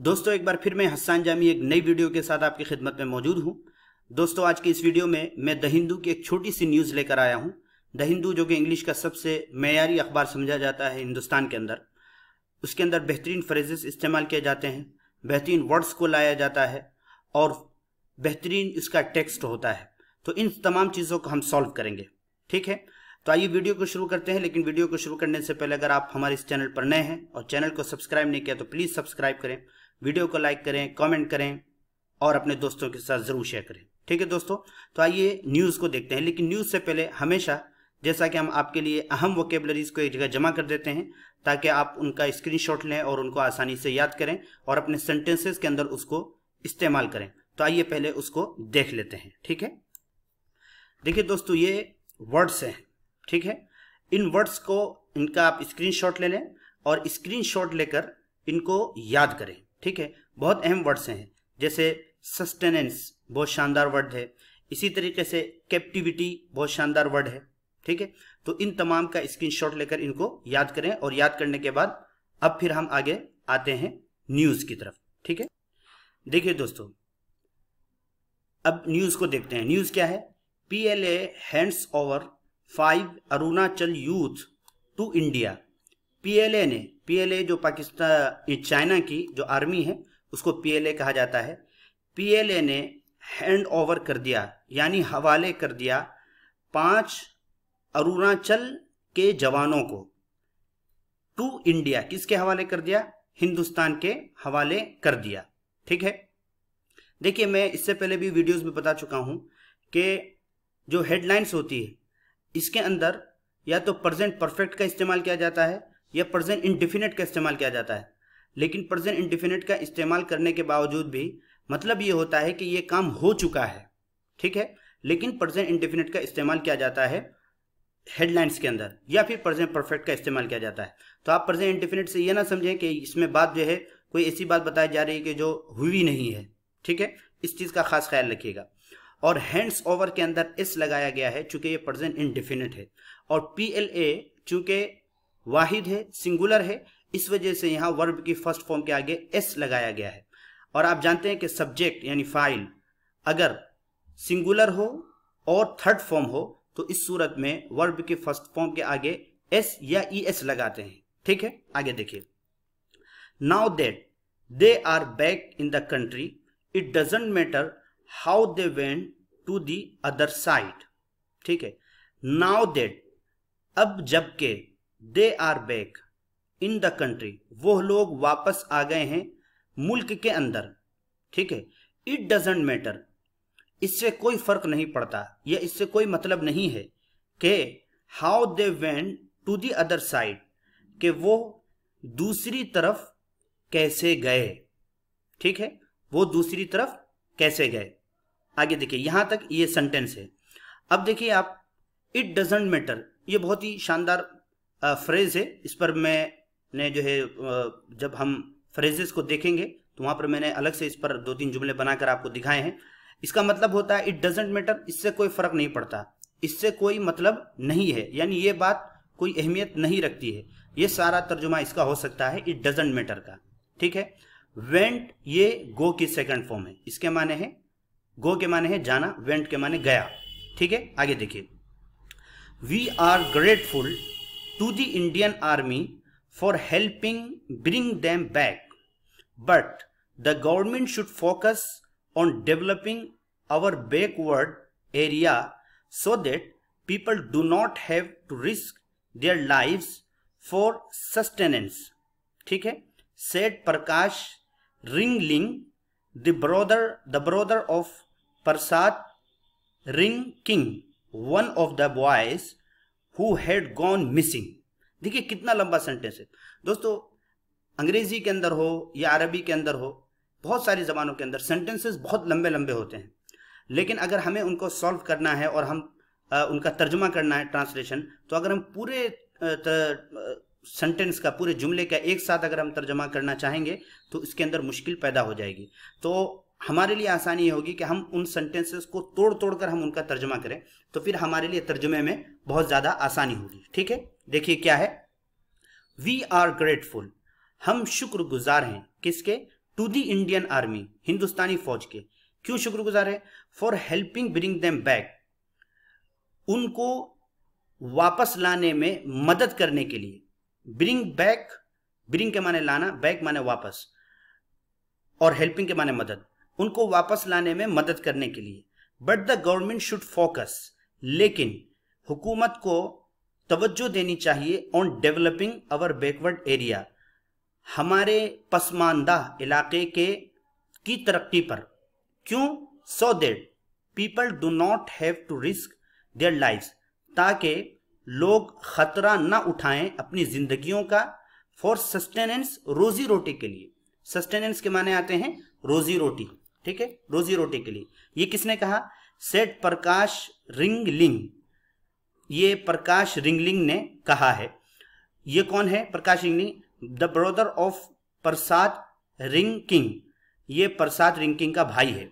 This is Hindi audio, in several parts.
दोस्तों एक बार फिर मैं हसान जामी एक नई वीडियो के साथ आपकी खिदमत में मौजूद हूं दोस्तों आज की इस वीडियो में मैं द हिंदू की एक छोटी सी न्यूज़ लेकर आया हूं द हिंदू जो कि इंग्लिश का सबसे मैारी अखबार समझा जाता है हिंदुस्तान के अंदर उसके अंदर बेहतरीन फ्रेजेस इस्तेमाल किए जाते हैं बेहतरीन वर्ड्स को लाया जाता है और बेहतरीन इसका टेक्स्ट होता है तो इन तमाम चीज़ों को हम सॉल्व करेंगे ठीक है तो आइए वीडियो को शुरू करते हैं लेकिन वीडियो को शुरू करने से पहले अगर आप हमारे इस चैनल पर नए हैं और चैनल को सब्सक्राइब नहीं किया तो प्लीज़ सब्सक्राइब करें वीडियो को लाइक करें कमेंट करें और अपने दोस्तों के साथ ज़रूर शेयर करें ठीक है दोस्तों तो आइए न्यूज़ को देखते हैं लेकिन न्यूज़ से पहले हमेशा जैसा कि हम आपके लिए अहम वोकेबलरीज को एक जगह जमा कर देते हैं ताकि आप उनका स्क्रीनशॉट लें और उनको आसानी से याद करें और अपने सेंटेंसेस के अंदर उसको इस्तेमाल करें तो आइए पहले उसको देख लेते हैं ठीक है देखिए दोस्तों ये वर्ड्स हैं ठीक है इन वर्ड्स को इनका आप स्क्रीनशॉट ले लें और स्क्रीनशॉट लेकर इनको याद करें ठीक है बहुत अहम वर्ड्स हैं जैसे सस्टेनेंस बहुत शानदार वर्ड है इसी तरीके से कैप्टिविटी बहुत शानदार वर्ड है ठीक है तो इन तमाम का स्क्रीनशॉट लेकर इनको याद करें और याद करने के बाद अब फिर हम आगे आते हैं न्यूज़ की तरफ ठीक है देखिए दोस्तों अब न्यूज़ को देखते हैं न्यूज़ क्या है P L A hands over five Arunachal youth to India PLA ने पीएलए जो पाकिस्तान चाइना की जो आर्मी है उसको पीएलए कहा जाता है पीएलए ने हैंड ओवर कर दिया यानी हवाले कर दिया पांच अरुणाचल के जवानों को टू इंडिया किसके हवाले कर दिया हिंदुस्तान के हवाले कर दिया ठीक है देखिए मैं इससे पहले भी वीडियोस में बता चुका हूं कि जो हेडलाइंस होती है इसके अंदर या तो प्रजेंट परफेक्ट का इस्तेमाल किया जाता है या प्रजेंट इंडिफिनिट का इस्तेमाल किया जाता है लेकिन प्रजेंट इंडिफिनिट का इस्तेमाल करने के बावजूद भी मतलब ये होता है कि ये काम हो चुका है ठीक है लेकिन प्रजेंट इंडिफिनिट का इस्तेमाल किया जाता है हेडलाइंस के अंदर या फिर प्रजेंट परफेक्ट का इस्तेमाल किया जाता है तो आप प्रजेंट इंडिफिनिट से ये ना समझें कि इसमें बात जो है कोई ऐसी बात बताई जा रही है कि जो हुई नहीं है ठीक है इस चीज़ का खास ख्याल रखिएगा और हैंड्स ओवर के अंदर एस लगाया गया है चूंकि ये प्रेजेंट इनडिफिनिट है और पी एल ए चूंकि वाहिद है सिंगुलर है इस वजह से यहाँ वर्ब की फर्स्ट फॉर्म के आगे एस लगाया गया है और आप जानते हैं कि सब्जेक्ट यानी फाइल अगर सिंगुलर हो और थर्ड फॉर्म हो तो इस सूरत में वर्ब के फर्स्ट फॉर्म के आगे एस या ई e एस लगाते हैं ठीक है आगे देखिए now that they are back in the country it doesn't matter how they went to the other side ठीक है नाउ देट अब जबकि they are back in the country वो लोग वापस आ गए हैं मुल्क के अंदर ठीक है इट डजेंट मैटर इससे कोई फर्क नहीं पड़ता या इससे कोई मतलब नहीं है कि how they went to the other side कि वो दूसरी तरफ कैसे गए ठीक है वो दूसरी तरफ कैसे गए आगे देखिए यहां तक ये सेंटेंस है अब देखिए आप इट डजेंट मैटर ये बहुत ही शानदार फ्रेज है इस पर मैंने जो है जब हम फ्रेजेस को देखेंगे तो वहां पर मैंने अलग से इस पर दो तीन जुमले बनाकर आपको दिखाए हैं इसका मतलब होता है इट डजेंट मैटर इससे कोई फर्क नहीं पड़ता इससे कोई मतलब नहीं है यानी ये बात कोई अहमियत नहीं रखती है ये सारा तर्जुमा इसका हो सकता है इट डजेंट मैटर का ठीक है वेंट ये गो की सेकंड फॉर्म है इसके माने हैं गो के माने है जाना वेंट के माने गया ठीक है आगे देखिए we are grateful to the Indian army for helping bring them back but the government should focus on developing our backward area so that people do not have to risk their lives for sustenance ठीक है said Prakash Ringling the brother the brother of Prasad Ring King one of the boys who had gone missing देखिए कितना लंबा सेंटेंस है दोस्तों अंग्रेजी के अंदर हो या अरबी के अंदर हो बहुत सारी जबानों के अंदर सेंटेंसेस बहुत लंबे लंबे होते हैं लेकिन अगर हमें उनको सॉल्व करना है और हम आ, उनका तर्जमा करना है ट्रांसलेशन तो अगर हम पूरे सेंटेंस का पूरे जुमले का एक साथ अगर हम तर्जमा करना चाहेंगे तो इसके अंदर मुश्किल पैदा हो जाएगी तो हमारे लिए आसानी होगी कि हम उन सेंटेंसेस को तोड़ तोड़ कर हम उनका तर्जमा करें तो फिर हमारे लिए तर्जुमे में बहुत ज़्यादा आसानी होगी ठीक है देखिए क्या है वी आर ग्रेटफुल हम शुक्रगुजार हैं किसके टू द इंडियन आर्मी हिंदुस्तानी फौज के क्यों शुक्रगुजार है for helping bring them back उनको वापस लाने में मदद करने के लिए ब्रिंग बैक ब्रिंग के माने लाना बैक माने वापस और हेल्पिंग के माने मदद उनको वापस लाने में मदद करने के लिए but the government should focus लेकिन हुकूमत को तवज्जो देनी चाहिए on developing our backward area हमारे पसमानदा इलाके के की तरक्की पर क्यों so that people do not have to risk their life ताकि लोग खतरा ना उठाएं अपनी जिंदगियों का फॉर सस्टेनेंस रोजी रोटी के लिए सस्टेनेंस के माने आते हैं रोजी रोटी ठीक है रोजी रोटी के लिए ये किसने कहा सेठ प्रकाश रिंगलिंग ये प्रकाश रिंगलिंग ने कहा है ये कौन है Prakash Ringling the brother of Prasad Rinking ये प्रसाद रिंकिंग का भाई है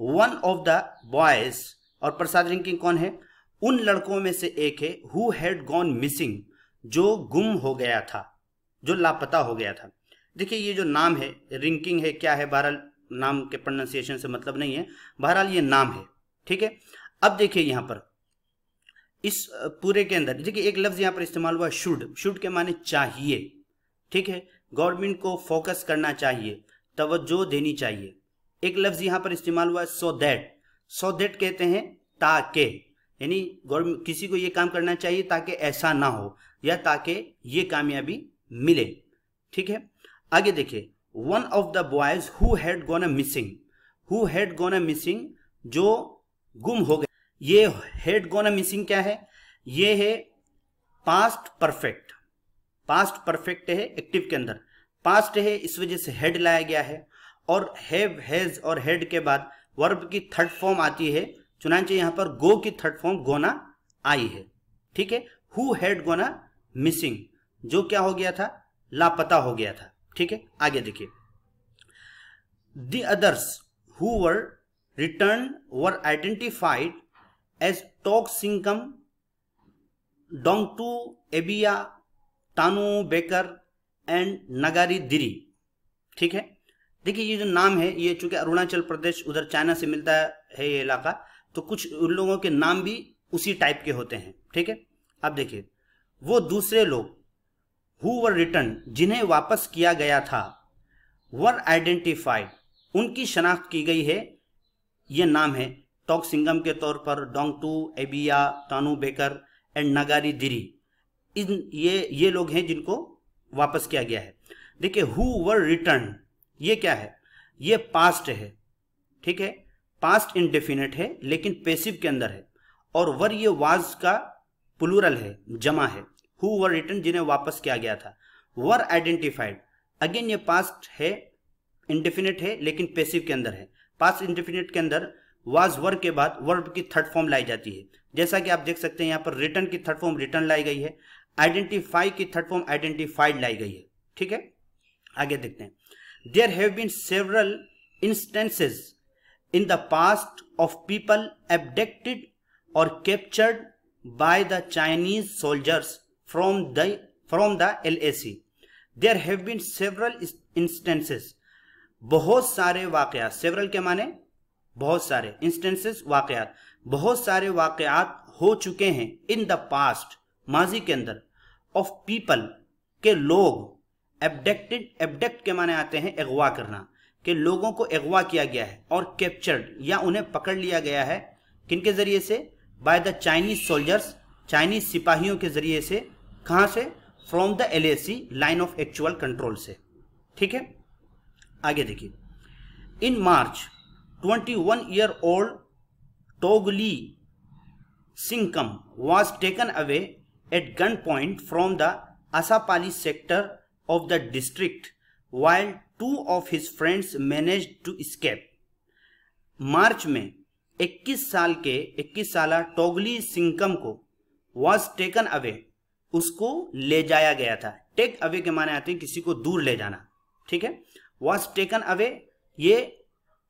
वन ऑफ द बॉयज और प्रसाद रिंकिंग कौन है उन लड़कों में से एक है हु हैड गॉन मिसिंग जो गुम हो गया था जो लापता हो गया था देखिए ये जो नाम है रिंकिंग है क्या है बहरहाल नाम के प्रोनाउंसिएशन से मतलब नहीं है बहरहाल ये नाम है ठीक है अब देखिए यहां पर इस पूरे के अंदर देखिए एक लफ्ज यहां पर इस्तेमाल हुआ शुड शुड के माने चाहिए ठीक है गवर्नमेंट को फोकस करना चाहिए तवज्जो देनी चाहिए एक लफ्ज यहां पर इस्तेमाल हुआ सो दैट सो दैट कहते हैं ताके यानी गवर्नमेंट किसी को ये काम करना चाहिए ताकि ऐसा ना हो या ताकि ये कामयाबी मिले ठीक है आगे देखिए one of the boys who had gone a missing who had gone a missing जो गुम हो गए ये हैड गोन अ मिसिंग क्या है ये है पास्ट परफेक्ट पास्ट परफेक्ट है एक्टिव के अंदर पास्ट है इस वजह से हेड लाया गया है और हैव हैज और हेड के बाद वर्ब की थर्ड फॉर्म आती है चुनाचे यहां पर गो की थर्ड फॉर्म गोना आई है ठीक है हु हैड गोना मिसिंग जो क्या हो गया था लापता हो गया था ठीक है आगे देखिए the others who were returned were identified as Tok Singkam Dongtu Ebiya Tanu Bakar and Ngari Diri ठीक है देखिए ये जो नाम है ये चूंकि अरुणाचल प्रदेश उधर चाइना से मिलता है ये इलाका तो कुछ उन लोगों के नाम भी उसी टाइप के होते हैं ठीक है अब देखिए वो दूसरे लोग हु वर रिटर्न जिन्हें वापस किया गया था वर आइडेंटिफाइड उनकी शनाख्त की गई है ये नाम है टॉक सिंगम के तौर पर डोंगटू एबिया तानू बेकर एंड नगारी दिरी इन ये ये लोग हैं जिनको वापस किया गया है देखिए हु वर रिटर्न ये क्या है ये पास्ट है ठीक है पास्ट इनडेफिनेट है लेकिन पेसिव के अंदर है और वर ये वाज का प्लूरल है जमा है हु वर रिटर्न जिन्हें वापस किया गया था वर आइडेंटिफाइड अगेन ये पास्ट है इनडेफिनेट है लेकिन पेसिव के अंदर है पास्ट इनडेफिनेट के अंदर वाज वर के बाद वर्ब की थर्ड फॉर्म लाई जाती है जैसा कि आप देख सकते हैं यहाँ पर रिटर्न की थर्ड फॉर्म रिटर्न लाई गई है आइडेंटिफाई की थर्ड फॉर्म आइडेंटिफाइड लाई गई है ठीक है आगे देखते हैं there have been several instances in the past of people abducted or captured by the Chinese soldiers from the, from the LAC. There have been several instances बहुत सारे वाकयात सेवरल के माने बहुत सारे इंस्टेंसेस वाकयात बहुत सारे वाकयात हो चुके हैं इन द पास्ट माजी के अंदर ऑफ पीपल के लोग एबडेक्टेड एबडेक्ट के माने आते हैं अगवा करना कि लोगों को अगवा किया गया है और कैप्चर्ड या उन्हें पकड़ लिया गया है किनके जरिए से by the Chinese soldiers Chinese सिपाहियों के जरिए से कहाँ से from the L line of actual control से ठीक है आगे देखिए in March 21 year old Togli Singkam was taken away at gun point from the Asapali sector of the district while two of his friends manage to escape मार्च में 21 साल के 21 साल टोगली सिंकम को वॉज टेकन अवे उसको ले जाया गया था टेक अवे के माने आते हैं किसी को दूर ले जाना ठीक है वॉज टेकन अवे ये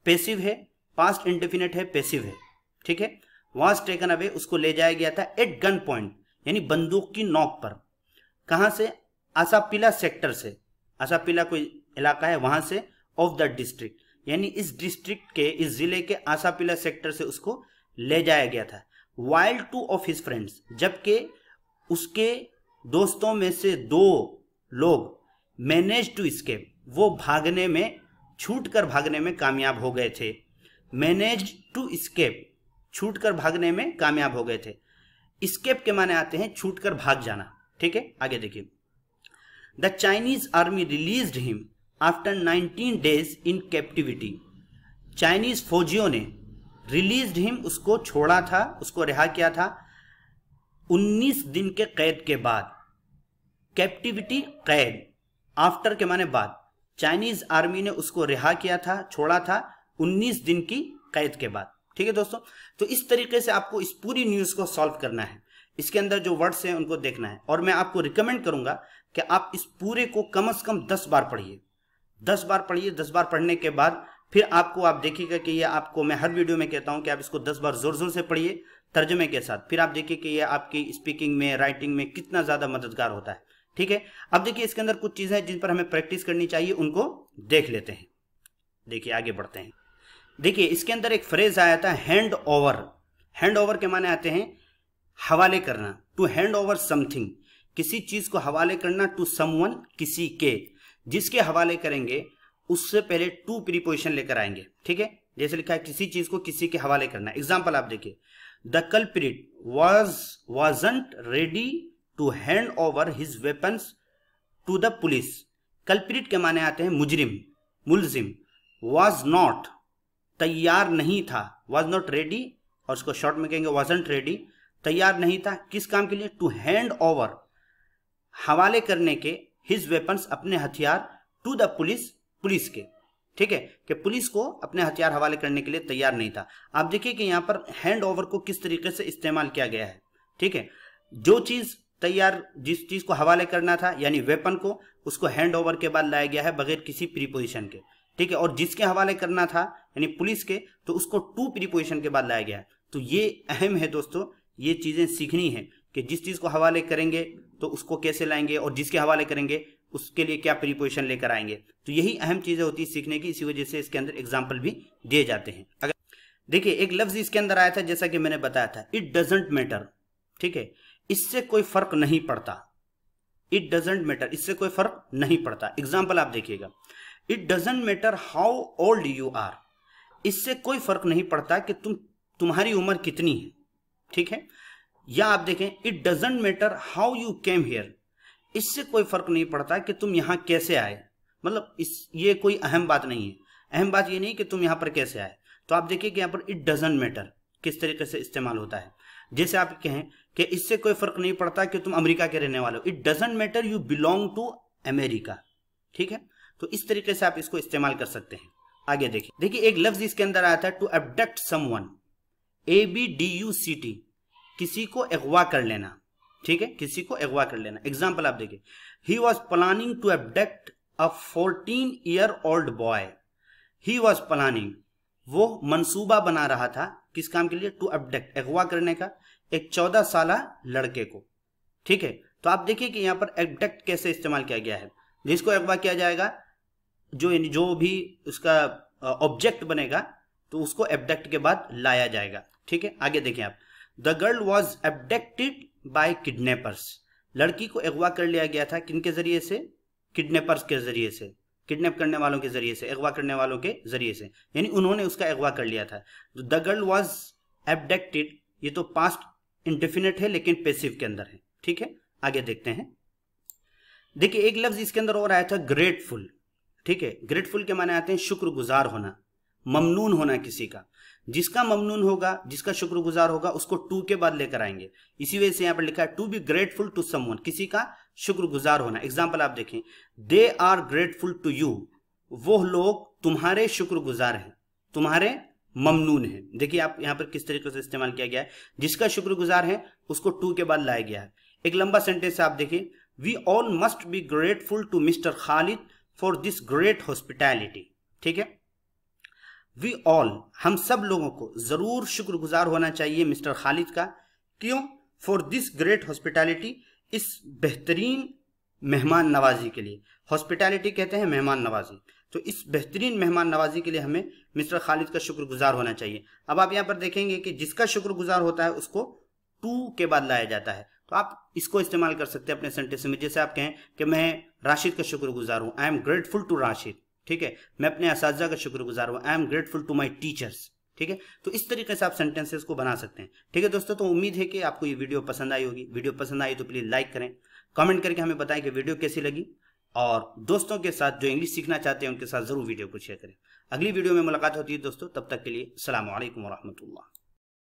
पेसिव है पास्ट इंडेफिनेट है पेसिव है ठीक है वॉज टेकन अवे उसको ले जाया गया था एट गन पॉइंट यानी बंदूक की नोक पर कहा से आसापिला सेक्टर से आशापीला कोई इलाका है वहां से ऑफ द डिस्ट्रिक्ट यानी इस डिस्ट्रिक्ट के इस जिले के आशापीला सेक्टर से उसको ले जाया गया था while two of his friends जबकि उसके दोस्तों में से दो लोग मैनेज टू स्केप वो भागने में छूट कर भागने में कामयाब हो गए थे मैनेज टू स्केप छूट कर भागने में कामयाब हो गए थे स्केप के माने आते हैं छूट कर भाग जाना ठीक है आगे देखिए The Chinese army released him after 19 days in captivity Chinese फौजियों ने रिलीज हिम उसको छोड़ा था उसको रिहा किया था 19 दिन के कैद के बाद कैप्टिविटी कैद आफ्टर के माने बाद चाइनीज आर्मी ने उसको रिहा किया था छोड़ा था 19 दिन की कैद के बाद ठीक है दोस्तों तो इस तरीके से आपको इस पूरी न्यूज को सॉल्व करना है इसके अंदर जो वर्ड्स हैं उनको देखना है और मैं आपको रिकमेंड करूंगा कि आप इस पूरे को कम से कम दस बार पढ़िए दस बार पढ़िए दस बार पढ़ने के बाद फिर आपको आप देखिएगा कि ये आपको मैं हर वीडियो में कहता हूँ कि आप इसको दस बार ज़ोर ज़ोर से पढ़िए तर्जमे के साथ फिर आप देखिए कि ये आपकी स्पीकिंग में राइटिंग में कितना ज़्यादा मददगार होता है ठीक है अब देखिए इसके अंदर कुछ चीज़ें हैं जिन पर हमें प्रैक्टिस करनी चाहिए उनको देख लेते हैं देखिए आगे बढ़ते हैं देखिए इसके अंदर एक फ्रेज आया था हैंड ओवर हैंड ओवर के माने आते हैं हवाले करना टू हैंड ओवर समथिंग किसी चीज को हवाले करना टू समवन किसी के जिसके हवाले करेंगे उससे पहले टू प्रीपोजिशन लेकर आएंगे ठीक है जैसे लिखा है किसी चीज को किसी के हवाले करना एग्जाम्पल आप देखिए the culprit was wasn't ready to hand over his weapon to the police culprit के माने आते हैं मुजरिम मुलजिम वॉज नॉट तैयार नहीं था वॉज नॉट रेडी और उसको शॉर्ट में कहेंगे वॉजेंट रेडी तैयार नहीं था किस काम के लिए टू हैंड ओवर हवाले करने के हिज वेपन्स अपने हथियार टू द पुलिस पुलिस के ठीक है कि पुलिस को अपने हथियार हवाले करने के लिए तैयार नहीं था आप देखिए कि यहाँ पर हैंड ओवर को किस तरीके से इस्तेमाल किया गया है ठीक है जो चीज तैयार जिस चीज को हवाले करना था यानी वेपन को उसको हैंड ओवर के बाद लाया गया है बगैर किसी प्रीपोजिशन के ठीक है और जिसके हवाले करना था यानी पुलिस के तो उसको टू प्रीपोजिशन के बाद लाया गया है तो ये अहम है दोस्तों ये चीजें सीखनी है कि जिस चीज़ को हवाले करेंगे तो उसको कैसे लाएंगे और जिसके हवाले करेंगे उसके लिए क्या प्रीपोजिशन लेकर आएंगे तो यही अहम चीज़ें होती है सीखने की इसी वजह से इसके अंदर एग्जाम्पल भी दिए जाते हैं अगर देखिए एक लफ्ज़ इसके अंदर आया था जैसा कि मैंने बताया था इट डजेंट मैटर ठीक है इससे कोई फर्क नहीं पड़ता इट डजेंट मैटर इससे कोई फर्क नहीं पड़ता एग्जाम्पल आप देखिएगा it doesn't matter how old you are इससे कोई फर्क नहीं पड़ता कि तुम तुम्हारी उम्र कितनी है ठीक है या आप देखें it doesn't matter how you came here इससे कोई फर्क नहीं पड़ता कि तुम यहां कैसे आए मतलब इस ये कोई अहम बात नहीं है अहम बात ये नहीं कि तुम यहां पर कैसे आए तो आप देखिए कि यहां पर इट डजेंट मैटर किस तरीके से इस्तेमाल होता है जैसे आप कहें कि इससे कोई फर्क नहीं पड़ता कि तुम अमेरिका के रहने वाले हो it doesn't matter you belong to America ठीक है तो इस तरीके से आप इसको इस्तेमाल कर सकते हैं आगे देखिए देखिए एक लफ्ज इसके अंदर आया था to abduct someone A B D U C T किसी को अगवा कर लेना ठीक है किसी को अगवा कर लेना एग्जाम्पल आप देखिए he was planning to abduct a fourteen year old boy he was planning वो मंसूबा बना रहा था किस काम के लिए टू एबडेक्ट अगवा करने का एक चौदह साल लड़के को ठीक है तो आप देखिए कि यहां पर एबडेक्ट कैसे इस्तेमाल किया गया है जिसको अगवा किया जाएगा जो जो भी उसका ऑब्जेक्ट बनेगा तो उसको एबडेक्ट के बाद लाया जाएगा ठीक है आगे देखिए आप the girl was abducted by kidnappers लड़की को अगवा कर लिया गया था किन के जरिए से किडनेपर्स के जरिए से किडनेप करने वालों के जरिए से अगवा करने वालों के जरिए से यानी उन्होंने उसका अगवा कर लिया था द गर्ल वॉज एबडेक्टेड ये तो पास्ट इंडेफिनेट है लेकिन पेसिव के अंदर है ठीक है आगे देखते हैं देखिए एक लफ्ज इसके अंदर और आया था ग्रेटफुल ठीक है ग्रेटफुल के माने आते हैं शुक्रगुजार होना ममनून होना किसी का जिसका ममनून होगा जिसका शुक्रगुजार होगा उसको टू के बाद लेकर आएंगे इसी वजह से यहां पर लिखा है to be grateful to someone किसी का शुक्रगुजार होना एग्जाम्पल आप देखें they are grateful to you वो लोग तुम्हारे शुक्रगुजार हैं तुम्हारे ममनून है देखिए आप यहां पर किस तरीके से इस्तेमाल किया गया है जिसका शुक्रगुजार है उसको टू के बाद लाया गया है एक लंबा सेंटेंस आप देखिए we all must be grateful to mister Khalid for this great hospitality ठीक है वी ऑल हम सब लोगों को ज़रूर शुक्रगुजार होना चाहिए मिस्टर खालिद का क्यों फॉर दिस ग्रेट हॉस्पिटैलिटी इस बेहतरीन मेहमान नवाजी के लिए हॉस्पिटैलिटी कहते हैं मेहमान नवाजी तो इस बेहतरीन मेहमान नवाजी के लिए हमें मिस्टर खालिद का शुक्रगुजार होना चाहिए अब आप यहाँ पर देखेंगे कि जिसका शुक्रगुजार होता है उसको टू के बाद लाया जाता है तो आप इसको इस्तेमाल कर सकते हैं अपने सेंटेंस में जैसे आप कहें कि मैं राशिद का शुक्रगुजार हूँ I am grateful to Rashid ठीक है मैं अपने इस का शुक्रगुजार हूँ I am grateful to my teachers ठीक है तो इस तरीके से आप सेंटेंसेस को बना सकते हैं ठीक है दोस्तों तो उम्मीद है कि आपको ये वीडियो पसंद आई होगी वीडियो पसंद आई तो प्लीज़ लाइक करें कमेंट करके हमें बताएं कि वीडियो कैसी लगी और दोस्तों के साथ जो इंग्लिश सीखना चाहते हैं उनके साथ जरूर वीडियो को शेयर करें अगली वीडियो में मुलाकात होती है दोस्तों तब तक के लिए असल वरहमतुल्ला